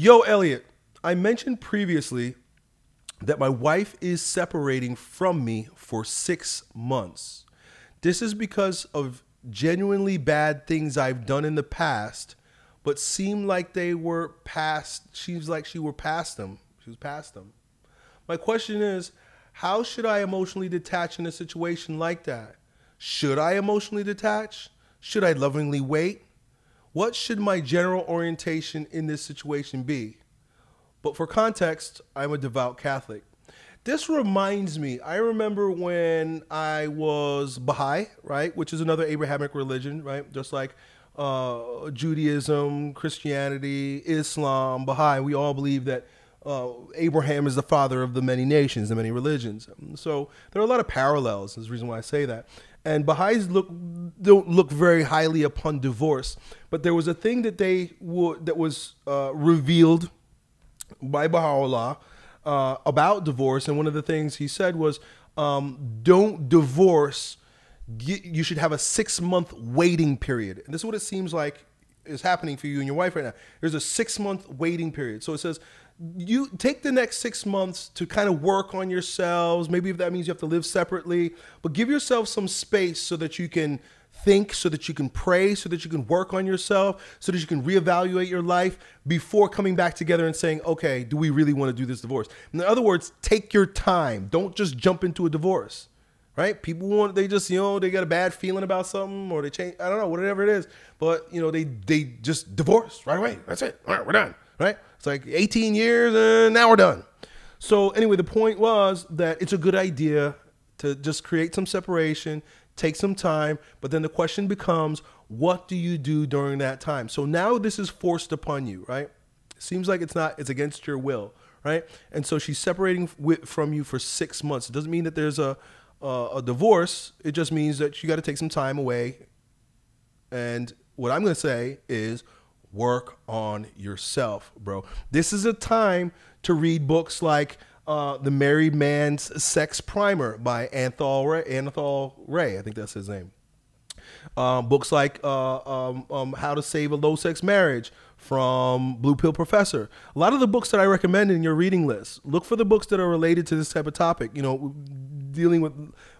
Yo, Elliot, I mentioned previously that my wife is separating from me for six months. This is because of genuinely bad things I've done in the past, but seemed like they were past, seems like she were past them. She was past them. My question is, how should I emotionally detach in a situation like that? Should I emotionally detach? Should I lovingly wait? What should my general orientation in this situation be? But for context, I'm a devout Catholic. This reminds me, I remember when I was Baha'i, right, which is another Abrahamic religion, right, just like uh, Judaism, Christianity, Islam, Baha'i, we all believe that uh, Abraham is the father of the many nations, the many religions. So there are a lot of parallels, is the reason why I say that and Baha'is look don't look very highly upon divorce. But there was a thing that they were, that was uh, revealed by Baha'u'llah uh, about divorce, and one of the things he said was, um, "Don't divorce." You should have a six month waiting period, and this is what it seems like is happening for you and your wife right now. There's a six month waiting period. So it says you take the next six months to kind of work on yourselves. Maybe if that means you have to live separately, but give yourself some space so that you can think, so that you can pray, so that you can work on yourself, so that you can reevaluate your life before coming back together and saying, okay, do we really want to do this divorce? In other words, take your time. Don't just jump into a divorce right? People want they just you know they got a bad feeling about something or they change I don't know whatever it is, but you know they they just divorce right away. That's it. All right, we're done. Right? It's like 18 years and now we're done. So anyway, the point was that it's a good idea to just create some separation, take some time, but then the question becomes what do you do during that time? So now this is forced upon you, right? Seems like it's not it's against your will, right? And so she's separating with, from you for 6 months. It doesn't mean that there's a uh, a divorce, it just means that you got to take some time away. And what I'm going to say is work on yourself, bro. This is a time to read books like uh, The Married Man's Sex Primer by Anthol Ray, Anthol Ray. I think that's his name. Um, books like uh, um, um, How to Save a Low Sex Marriage from Blue Pill Professor. A lot of the books that I recommend in your reading list, look for the books that are related to this type of topic, you know, dealing with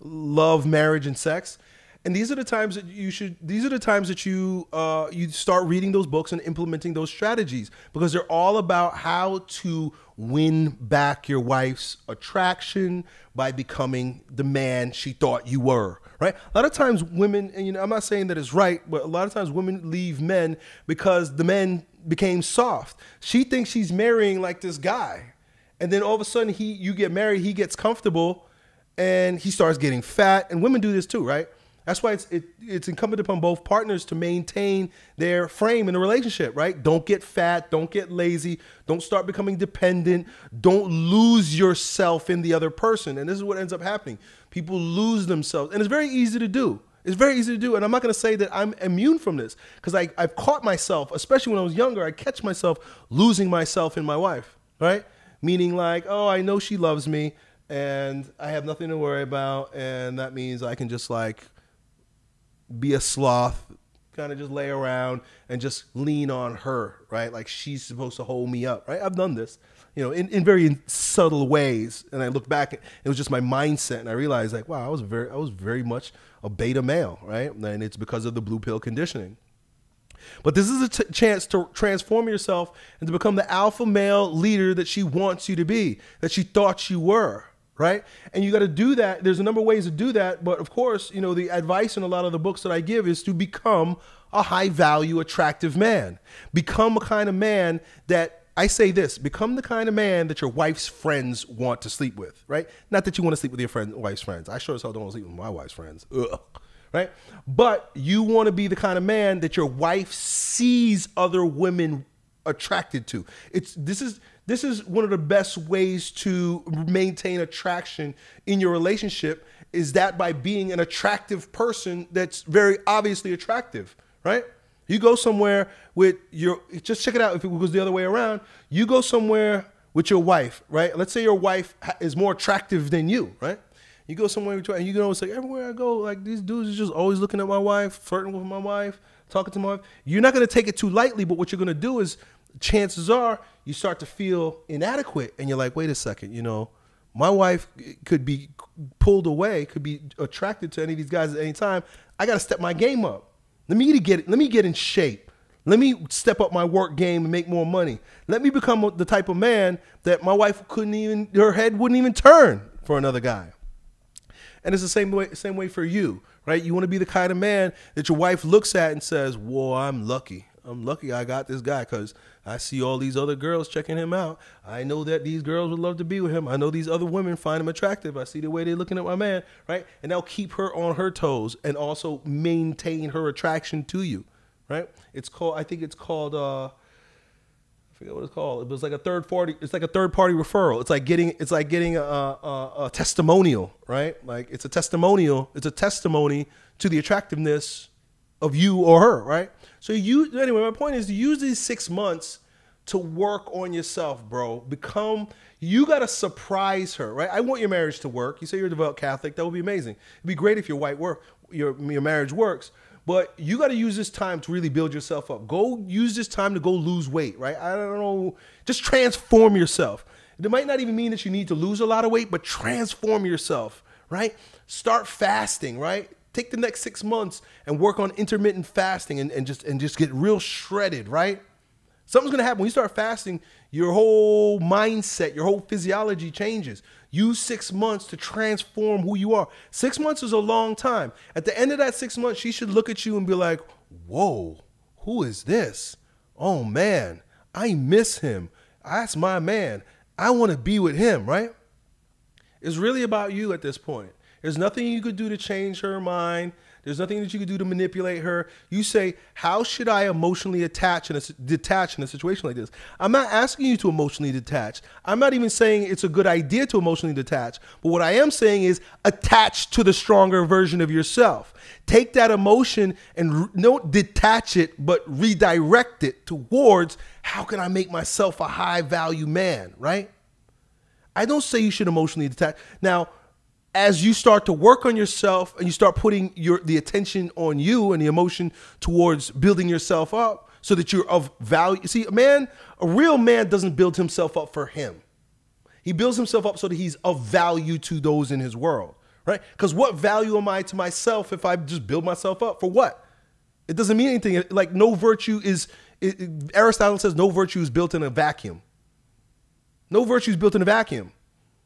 love, marriage, and sex. And these are the times that you should. These are the times that you uh, you start reading those books and implementing those strategies because they're all about how to win back your wife's attraction by becoming the man she thought you were right? A lot of times women, and you know, I'm not saying that it's right, but a lot of times women leave men because the men became soft. She thinks she's marrying like this guy. And then all of a sudden he you get married, he gets comfortable and he starts getting fat. And women do this too, right? That's why it's it, it's incumbent upon both partners to maintain their frame in the relationship, right? Don't get fat, don't get lazy, don't start becoming dependent, don't lose yourself in the other person. And this is what ends up happening. People lose themselves, and it's very easy to do. It's very easy to do, and I'm not going to say that I'm immune from this because I I've caught myself, especially when I was younger. I catch myself losing myself in my wife, right? Meaning like, oh, I know she loves me, and I have nothing to worry about, and that means I can just like be a sloth, kind of just lay around and just lean on her, right? Like she's supposed to hold me up, right? I've done this, you know, in, in very subtle ways. And I look back, it was just my mindset, and I realized like, wow, I was very, I was very much a beta male, right? And it's because of the blue pill conditioning. But this is a chance to transform yourself and to become the alpha male leader that she wants you to be, that she thought you were, right? And you got to do that. There's a number of ways to do that, but of course, you know, the advice in a lot of the books that I give is to become a high value, attractive man. Become a kind of man that I say this become the kind of man that your wife's friends want to sleep with, right? Not that you want to sleep with your friend, wife's friends. I sure as hell don't want to sleep with my wife's friends. Ugh. Right? But you want to be the kind of man that your wife sees other women attracted to. It's this is this is one of the best ways to maintain attraction in your relationship is that by being an attractive person that's very obviously attractive, right? You go somewhere with your just check it out if it was the other way around, you go somewhere with your wife, right? Let's say your wife is more attractive than you, right? You go somewhere with your, and you can always say, everywhere I go, like these dudes are just always looking at my wife, flirting with my wife, talking to my wife. You're not gonna take it too lightly, but what you're gonna do is chances are you start to feel inadequate and you're like, wait a second, you know, my wife could be pulled away, could be attracted to any of these guys at any time. I got to step my game up. Let me get let me get in shape. Let me step up my work game and make more money. Let me become the type of man that my wife couldn't even her head wouldn't even turn for another guy. And it's the same way same way for you, right? You want to be the kind of man that your wife looks at and says, "Whoa, I'm lucky." I'm lucky I got this guy because I see all these other girls checking him out. I know that these girls would love to be with him. I know these other women find him attractive. I see the way they're looking at my man, right? And that'll keep her on her toes and also maintain her attraction to you, right? It's called, I think it's called, uh, forget what it's called. It was like a third party. It's like a third party referral. It's like getting. It's like getting a, a, a testimonial, right? Like it's a testimonial. It's a testimony to the attractiveness of you or her, right? So you anyway, my point is use these six months to work on yourself, bro. Become you gotta surprise her, right? I want your marriage to work. You say you're a devout Catholic, that would be amazing. It'd be great if your white work your your marriage works. But you got to use this time to really build yourself up. Go use this time to go lose weight, right? I don't know. Just transform yourself. It might not even mean that you need to lose a lot of weight, but transform yourself, right? Start fasting, right? take the next six months and work on intermittent fasting and, and just and just get real shredded, right? Something's gonna happen. When you start fasting, your whole mindset, your whole physiology changes. Use six months to transform who you are. Six months is a long time. At the end of that six months, she should look at you and be like, Whoa, who is this? Oh man, I miss him. That's my man. I wanna be with him, right? It's really about you at this point. There's nothing you could do to change her mind. There's nothing that you could do to manipulate her. You say, "How should I emotionally attach and detach in a situation like this?" I'm not asking you to emotionally detach. I'm not even saying it's a good idea to emotionally detach. But what I am saying is attach to the stronger version of yourself. Take that emotion and don't detach it, but redirect it towards how can I make myself a high value man, right? I don't say you should emotionally detach. Now, as you start to work on yourself and you start putting your the attention on you and the emotion towards building yourself up so that you're of value. See, a man, a real man doesn't build himself up for him. He builds himself up so that he's of value to those in his world, right? Because what value am I to myself if I just build myself up for what? It doesn't mean anything. Like no virtue is. It, Aristotle says no virtue is built in a vacuum. No virtue is built in a vacuum.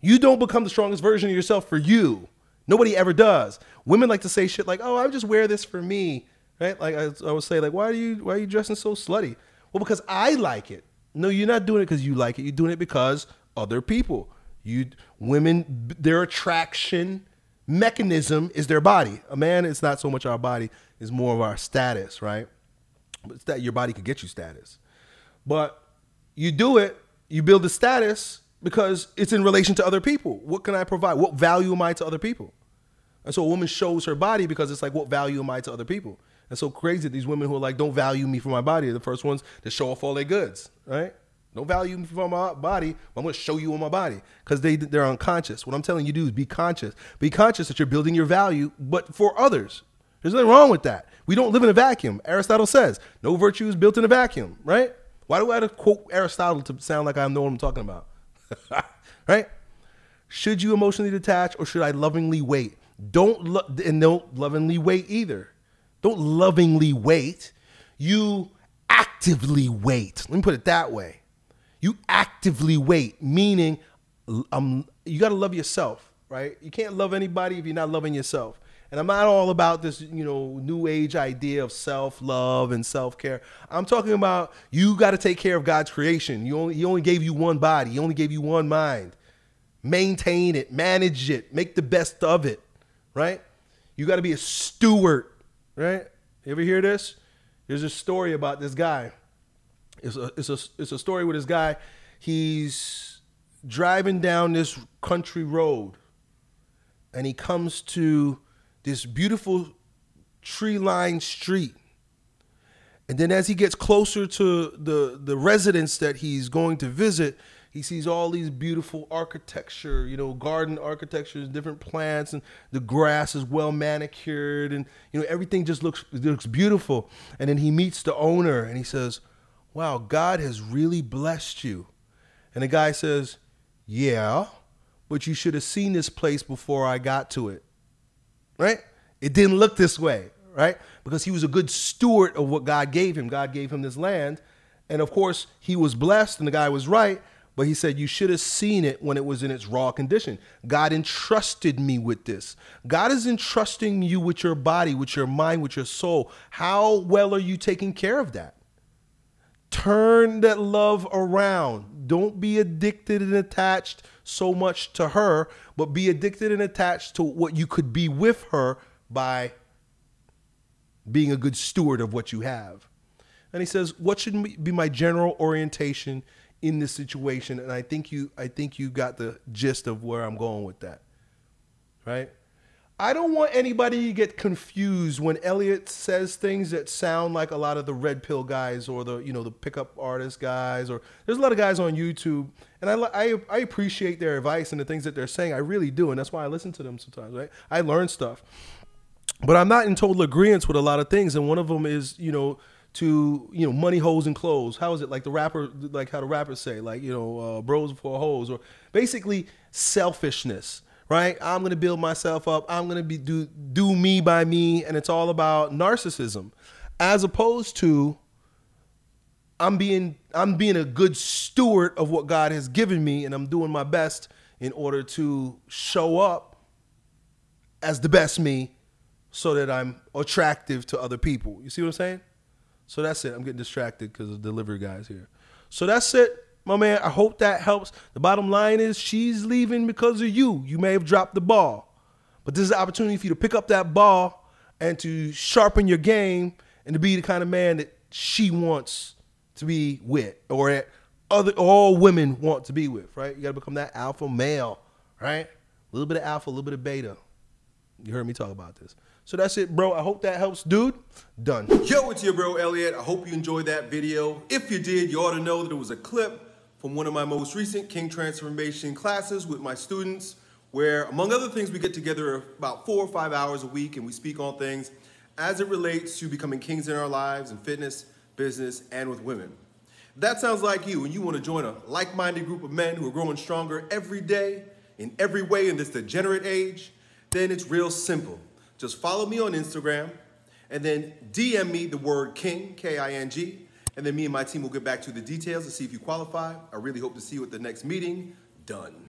You don't become the strongest version of yourself for you. Nobody ever does. Women like to say shit like, "Oh, I just wear this for me," right? Like I, I would say, like, "Why are you why are you dressing so slutty?" Well, because I like it. No, you're not doing it because you like it. You're doing it because other people. You women, their attraction mechanism is their body. A man, it's not so much our body; it's more of our status, right? it's that your body could get you status, but you do it, you build the status, because it's in relation to other people. What can I provide? What value am I to other people? And so a woman shows her body because it's like, what value am I to other people? And so crazy these women who are like, don't value me for my body are the first ones to show off all their goods, right? Don't value me for my body, I'm gonna show you on my body because they, they're unconscious. What I'm telling you to do is be conscious. Be conscious that you're building your value, but for others. There's nothing wrong with that. We don't live in a vacuum. Aristotle says, no virtue is built in a vacuum, right? Why do I have to quote Aristotle to sound like I know what I'm talking about? right? Should you emotionally detach or should I lovingly wait? Don't lo- and don't lovingly wait either. Don't lovingly wait. You actively wait. Let me put it that way. You actively wait, meaning um, you got to love yourself, right? You can't love anybody if you're not loving yourself. And I'm not all about this, you know, new age idea of self love and self care. I'm talking about you got to take care of God's creation. You only, he only gave you one body, He only gave you one mind. Maintain it, manage it, make the best of it, right? You got to be a steward, right? You ever hear this? There's a story about this guy. It's a, it's a, it's a story with this guy. He's driving down this country road and he comes to this beautiful tree lined street. And then as he gets closer to the, the residence that he's going to visit, he sees all these beautiful architecture, you know, garden architectures, different plants, and the grass is well manicured, and you know everything just looks looks beautiful. And then he meets the owner, and he says, "Wow, God has really blessed you." And the guy says, "Yeah, but you should have seen this place before I got to it." right? It didn't look this way, right? Because he was a good steward of what God gave him. God gave him this land. And of course, he was blessed and the guy was right, but he said, You should have seen it when it was in its raw condition. God entrusted me with this. God is entrusting you with your body, with your mind, with your soul. How well are you taking care of that? Turn that love around. Don't be addicted and attached so much to her, but be addicted and attached to what you could be with her by being a good steward of what you have. And he says, "What should be my general orientation in this situation?" And I think you I think you got the gist of where I'm going with that. Right? I don't want anybody to get confused when Elliot says things that sound like a lot of the red pill guys or the you know the pickup artist guys or there's a lot of guys on YouTube and I, I, I appreciate their advice and the things that they're saying I really do and that's why I listen to them sometimes right I learn stuff but I'm not in total agreement with a lot of things and one of them is you know to you know money holes and clothes how is it like the rapper like how the rappers say like you know uh, bros before hoes or basically selfishness right? I'm gonna build myself up. I'm gonna be do do me by me, and it's all about narcissism, as opposed to I'm being I'm being a good steward of what God has given me, and I'm doing my best in order to show up as the best me, so that I'm attractive to other people. You see what I'm saying? So that's it. I'm getting distracted because the delivery guys here. So that's it my man, I hope that helps. The bottom line is she's leaving because of you. You may have dropped the ball, but this is an opportunity for you to pick up that ball and to sharpen your game and to be the kind of man that she wants to be with or that other all women want to be with, right? You got to become that alpha male, right? A little bit of alpha, a little bit of beta. You heard me talk about this. So that's it, bro. I hope that helps, dude. Done. Yo, it's your bro, Elliot. I hope you enjoyed that video. If you did, you ought to know that it was a clip from one of my most recent King Transformation classes with my students, where among other things, we get together about four or five hours a week and we speak on things as it relates to becoming kings in our lives and fitness, business, and with women. If that sounds like you and you want to join a like-minded group of men who are growing stronger every day in every way in this degenerate age, then it's real simple. Just follow me on Instagram and then DM me the word king, K-I-N-G, and then me and my team will get back to the details to see if you qualify. I really hope to see you at the next meeting. Done.